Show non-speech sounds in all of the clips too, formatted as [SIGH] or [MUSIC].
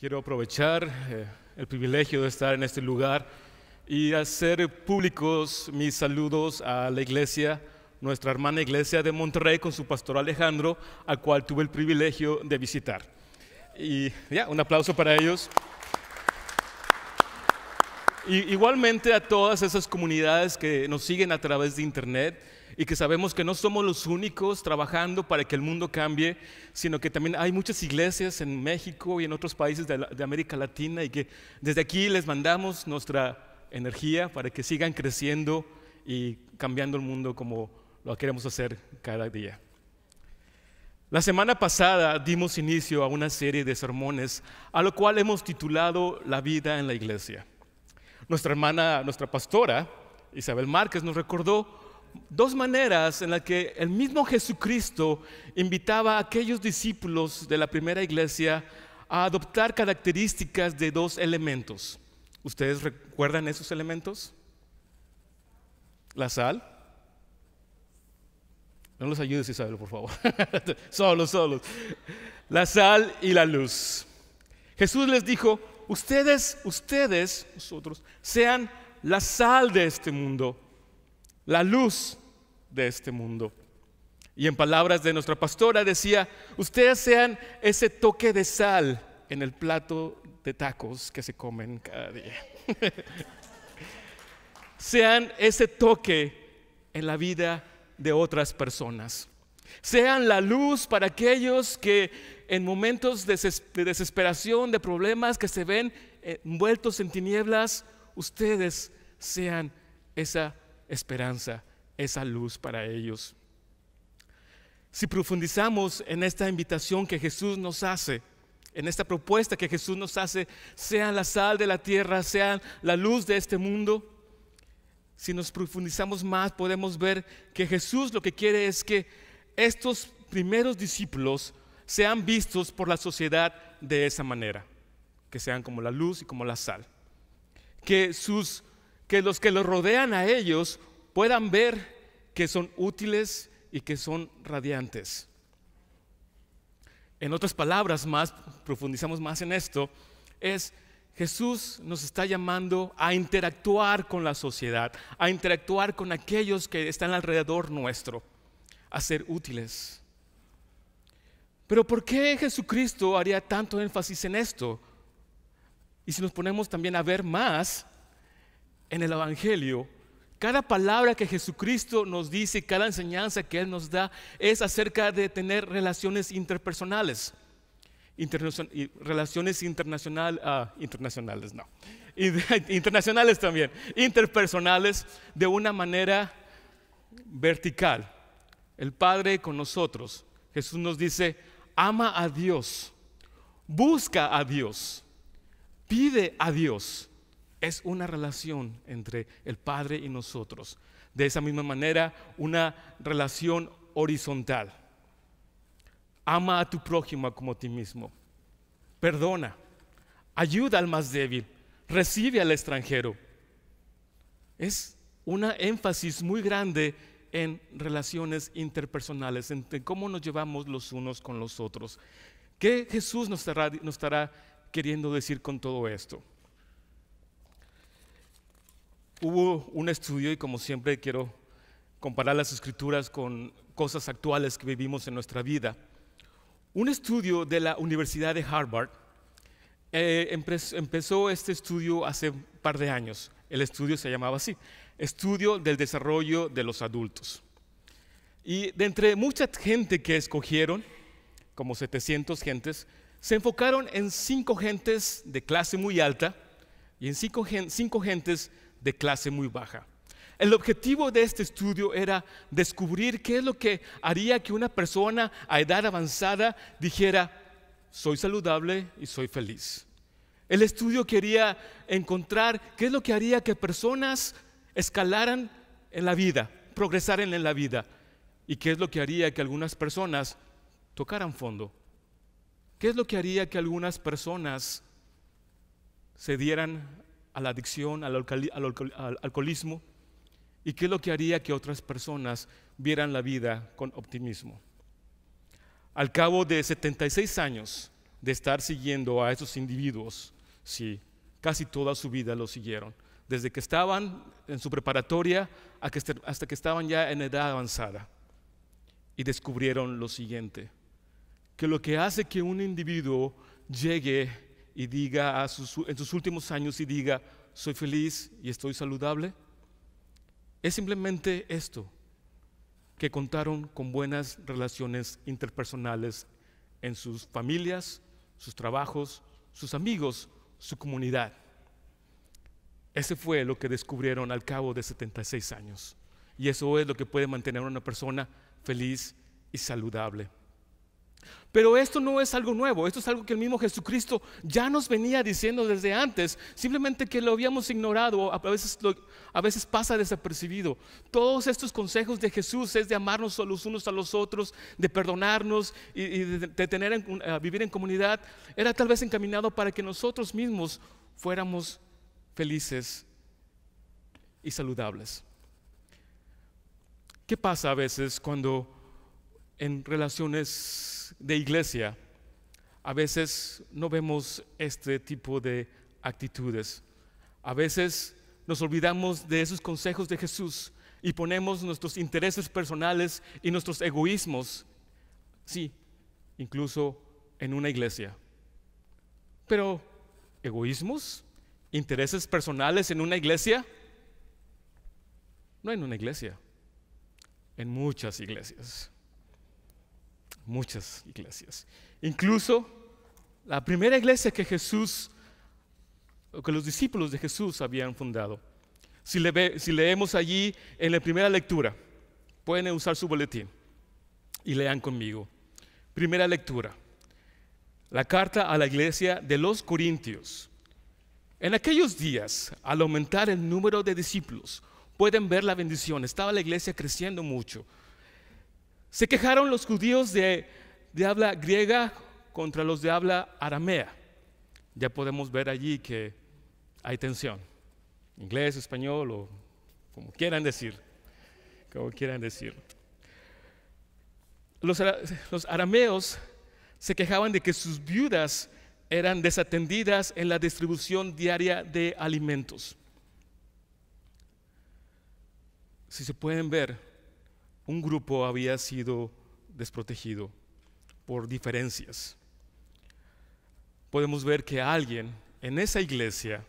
Quiero aprovechar eh, el privilegio de estar en este lugar y hacer públicos mis saludos a la iglesia, nuestra hermana iglesia de Monterrey con su pastor Alejandro, al cual tuve el privilegio de visitar. Y ya, un aplauso para ellos. igualmente a todas esas comunidades que nos siguen a través de internet y que sabemos que no somos los únicos trabajando para que el mundo cambie, sino que también hay muchas iglesias en México y en otros países de, América Latina y que desde aquí les mandamos nuestra energía para que sigan creciendo y cambiando el mundo como lo queremos hacer cada día. La semana pasada dimos inicio a una serie de sermones a lo cual hemos titulado La vida en la iglesia. Nuestra hermana, nuestra pastora, Isabel Márquez, nos recordó dos maneras en las que el mismo Jesucristo invitaba a aquellos discípulos de la primera iglesia a adoptar características de dos elementos. ¿Ustedes recuerdan esos elementos? La sal. No los ayudes, Isabel, por favor. [LAUGHS] Solo, solos. La sal y la luz. Jesús les dijo, ustedes, ustedes, nosotros, sean la sal de este mundo la luz de este mundo. Y en palabras de nuestra pastora decía, ustedes sean ese toque de sal en el plato de tacos que se comen cada día. [LAUGHS] sean ese toque en la vida de otras personas. Sean la luz para aquellos que en momentos de desesperación, de problemas que se ven eh, envueltos en tinieblas, ustedes sean esa luz esperanza, esa luz para ellos. Si profundizamos en esta invitación que Jesús nos hace, en esta propuesta que Jesús nos hace, sean la sal de la tierra, sean la luz de este mundo, si nos profundizamos más podemos ver que Jesús lo que quiere es que estos primeros discípulos sean vistos por la sociedad de esa manera, que sean como la luz y como la sal, que sus que los que los rodean a ellos puedan ver que son útiles y que son radiantes. En otras palabras más, profundizamos más en esto, es Jesús nos está llamando a interactuar con la sociedad, a interactuar con aquellos que están alrededor nuestro, a ser útiles. Pero ¿por qué Jesucristo haría tanto énfasis en esto? Y si nos ponemos también a ver más, en el Evangelio, cada palabra que Jesucristo nos dice, cada enseñanza que Él nos da, es acerca de tener relaciones interpersonales. relaciones ah, internacionales, no. [LAUGHS] internacionales también. Interpersonales de una manera vertical. El Padre con nosotros. Jesús nos dice, ama a Dios, busca a Dios, pide a Dios es una relación entre el Padre y nosotros. De esa misma manera, una relación horizontal. Ama a tu prójimo como a ti mismo. Perdona. Ayuda al más débil. Recibe al extranjero. Es una énfasis muy grande en relaciones interpersonales, en cómo nos llevamos los unos con los otros. ¿Qué Jesús nos estará, nos estará queriendo decir con todo esto? hubo un estudio y como siempre quiero comparar las escrituras con cosas actuales que vivimos en nuestra vida. Un estudio de la Universidad de Harvard eh, empezó este estudio hace un par de años. El estudio se llamaba así, Estudio del Desarrollo de los Adultos. Y de entre mucha gente que escogieron, como 700 gentes, se enfocaron en cinco gentes de clase muy alta y en cinco, cinco gentes de clase muy baja. El objetivo de este estudio era descubrir qué es lo que haría que una persona a edad avanzada dijera, soy saludable y soy feliz. El estudio quería encontrar qué es lo que haría que personas escalaran en la vida, progresaran en la vida, y qué es lo que haría que algunas personas tocaran fondo. ¿Qué es lo que haría que algunas personas se dieran a la adicción, al, alcoholismo? ¿Y qué es lo que haría que otras personas vieran la vida con optimismo? Al cabo de 76 años de estar siguiendo a esos individuos, sí, casi toda su vida lo siguieron, desde que estaban en su preparatoria hasta que estaban ya en edad avanzada, y descubrieron lo siguiente, que lo que hace que un individuo llegue y diga en sus últimos años y diga, soy feliz y estoy saludable? Es simplemente esto, que contaron con buenas relaciones interpersonales en sus familias, sus trabajos, sus amigos, su comunidad. Ese fue lo que descubrieron al cabo de 76 años. Y eso es lo que puede mantener a una persona feliz y saludable. Pero esto no es algo nuevo, esto es algo que el mismo Jesucristo ya nos venía diciendo desde antes, simplemente que lo habíamos ignorado, a veces, a veces pasa desapercibido. Todos estos consejos de Jesús es de amarnos los unos a los otros, de perdonarnos y, de, tener, vivir en comunidad, era tal vez encaminado para que nosotros mismos fuéramos felices y saludables. ¿Qué pasa a veces cuando en relaciones de iglesia, a veces no vemos este tipo de actitudes. A veces nos olvidamos de esos consejos de Jesús y ponemos nuestros intereses personales y nuestros egoísmos, sí, incluso en una iglesia. Pero, ¿egoísmos? ¿Intereses personales en una iglesia? No en una iglesia, en muchas iglesias muchas iglesias. Incluso la primera iglesia que Jesús, o que los discípulos de Jesús habían fundado. Si, si leemos allí en la primera lectura, pueden usar su boletín y lean conmigo. Primera lectura, la carta a la iglesia de los Corintios. En aquellos días, al aumentar el número de discípulos, pueden ver la bendición. Estaba la iglesia creciendo mucho. Se quejaron los judíos de, habla griega contra los de habla aramea. Ya podemos ver allí que hay tensión. Inglés, español o como quieran decir. Como quieran decir. los arameos se quejaban de que sus viudas eran desatendidas en la distribución diaria de alimentos. Si se pueden ver, un grupo había sido desprotegido por diferencias. Podemos ver que alguien en esa iglesia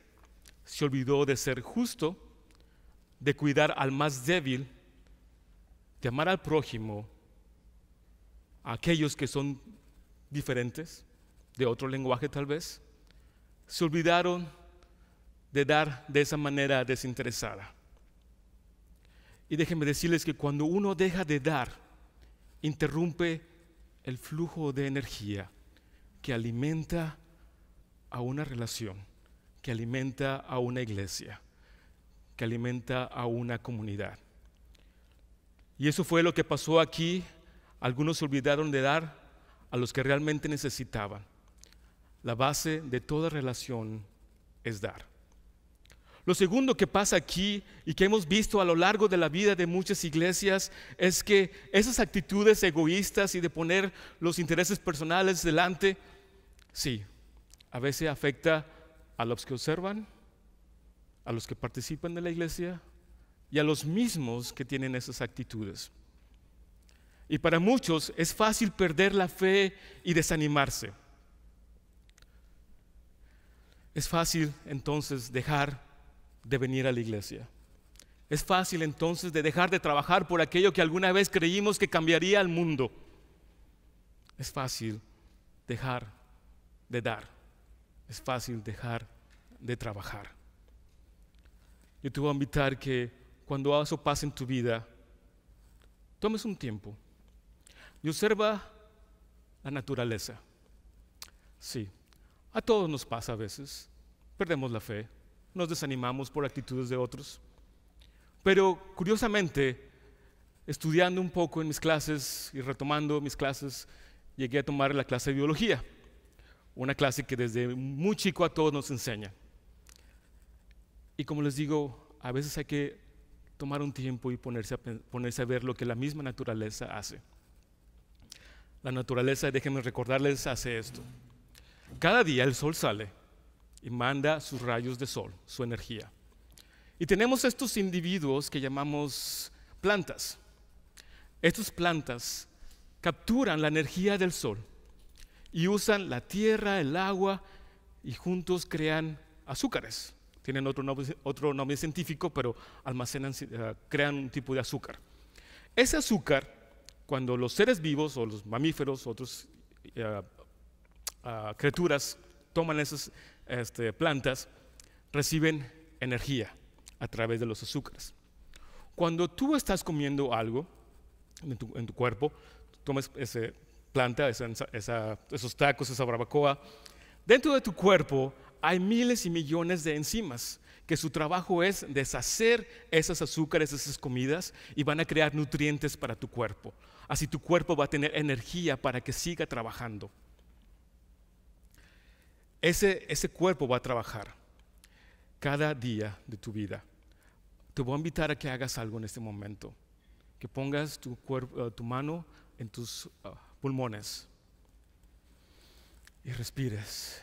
se olvidó de ser justo, de cuidar al más débil, de amar al prójimo, a aquellos que son diferentes, de otro lenguaje tal vez. Se olvidaron de dar de esa manera desinteresada. Y déjenme decirles que cuando uno deja de dar, interrumpe el flujo de energía que alimenta a una relación, que alimenta a una iglesia, que alimenta a una comunidad. Y eso fue lo que pasó aquí. Algunos se olvidaron de dar a los que realmente necesitaban. La base de toda relación es dar. Lo segundo que pasa aquí y que hemos visto a lo largo de la vida de muchas iglesias es que esas actitudes egoístas y de poner los intereses personales delante, sí, a veces afecta a los que observan, a los que participan de la iglesia y a los mismos que tienen esas actitudes. Y para muchos es fácil perder la fe y desanimarse. Es fácil entonces dejar de venir a la iglesia. Es fácil entonces de dejar de trabajar por aquello que alguna vez creímos que cambiaría el mundo. Es fácil dejar de dar. Es fácil dejar de trabajar. Yo te voy a invitar que cuando eso pase en tu vida, tomes un tiempo y observa la naturaleza. Sí, a todos nos pasa a veces. Perdemos la fe, nos desanimamos por actitudes de otros. Pero curiosamente, estudiando un poco en mis clases y retomando mis clases, llegué a tomar la clase de biología, una clase que desde muy chico a todos nos enseña. Y como les digo, a veces hay que tomar un tiempo y ponerse a, ponerse a ver lo que la misma naturaleza hace. La naturaleza, déjenme recordarles, hace esto. Cada día el sol sale y manda sus rayos de sol, su energía. Y tenemos estos individuos que llamamos plantas. Estas plantas capturan la energía del sol y usan la tierra, el agua y juntos crean azúcares. Tienen otro nombre, otro nombre científico, pero almacenan, eh, crean un tipo de azúcar. Ese azúcar, cuando los seres vivos o los mamíferos, otras eh, ah, ah, criaturas toman esas este, plantas, reciben energía a través de los azúcares. Cuando tú estás comiendo algo en tu, cuerpo, tomas esa planta, esos tacos, esa barbacoa, dentro de tu cuerpo hay miles y millones de enzimas que su trabajo es deshacer esos azúcares, esas comidas, y van a crear nutrientes para tu cuerpo. Así tu cuerpo va a tener energía para que siga trabajando. Ese, cuerpo va a trabajar cada día de tu vida. Te voy a invitar a que hagas algo en este momento, que pongas tu, eh, mano en tus ah, pulmones y respires.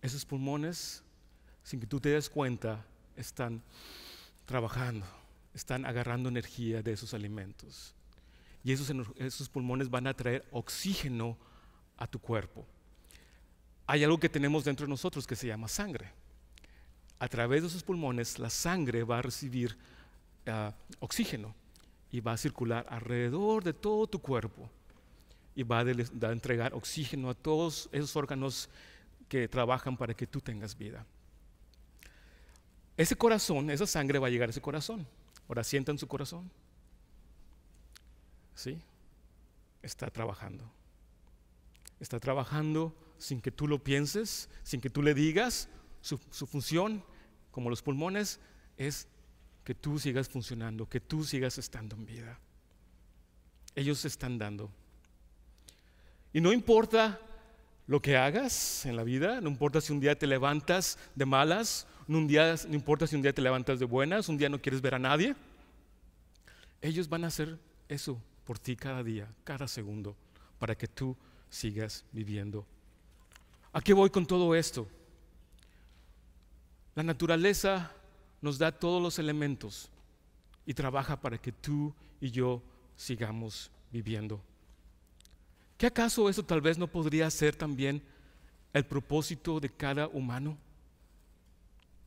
Esos pulmones, sin que tú te des cuenta, están trabajando, están agarrando energía de esos alimentos. Y esos pulmones van a traer oxígeno a tu cuerpo hay algo que tenemos dentro de nosotros que se llama sangre. A través de esos pulmones la sangre va a recibir ah, oxígeno y va a circular alrededor de todo tu cuerpo y va a, entregar oxígeno a todos esos órganos que trabajan para que tú tengas vida. Ese corazón, esa sangre va a llegar a ese corazón. Ahora en su corazón. ¿Sí? Está trabajando. Está trabajando sin que tú lo pienses, sin que tú le digas. Su, función, como los pulmones, es que tú sigas funcionando, que tú sigas estando en vida. Ellos se están dando. Y no importa lo que hagas en la vida, no importa si un día te levantas de malas, no, no importa si un día te levantas de buenas, un día no quieres ver a nadie, ellos van a hacer eso por ti cada día, cada segundo, para que tú sigas viviendo ¿A qué voy con todo esto? La naturaleza nos da todos los elementos y trabaja para que tú y yo sigamos viviendo. ¿Qué acaso eso tal vez no podría ser también el propósito de cada humano?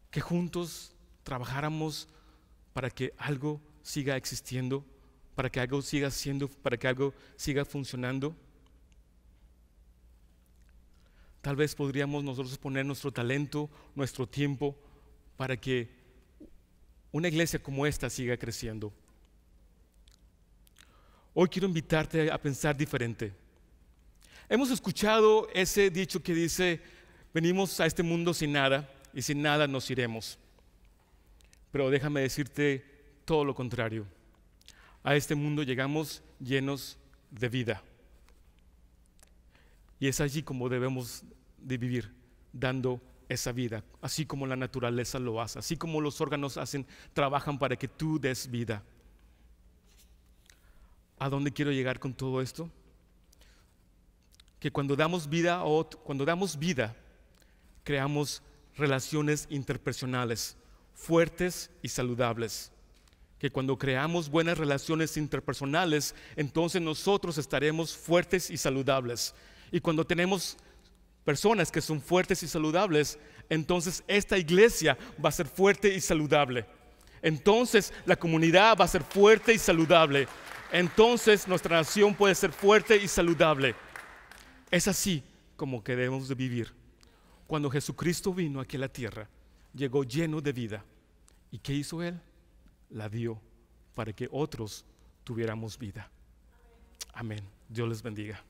Que juntos trabajáramos para que algo siga existiendo, para que algo siga siendo, para que algo siga funcionando. Tal vez podríamos nosotros poner nuestro talento, nuestro tiempo, para que una iglesia como esta siga creciendo. Hoy quiero invitarte a pensar diferente. Hemos escuchado ese dicho que dice, venimos a este mundo sin nada y sin nada nos iremos. Pero déjame decirte todo lo contrario. A este mundo llegamos llenos de vida. Y es allí como debemos de vivir, dando esa vida, así como la naturaleza lo hace, así como los órganos hacen, trabajan para que tú des vida. ¿A dónde quiero llegar con todo esto? Que cuando damos vida, cuando damos vida, creamos relaciones interpersonales fuertes y saludables. Que cuando creamos buenas relaciones interpersonales, entonces nosotros estaremos fuertes y saludables. Y cuando tenemos personas que son fuertes y saludables, entonces esta iglesia va a ser fuerte y saludable. Entonces la comunidad va a ser fuerte y saludable. Entonces nuestra nación puede ser fuerte y saludable. Es así como queremos vivir. Cuando Jesucristo vino aquí a la tierra, llegó lleno de vida. ¿Y qué hizo Él? La dio para que otros tuviéramos vida. Amén. Dios les bendiga.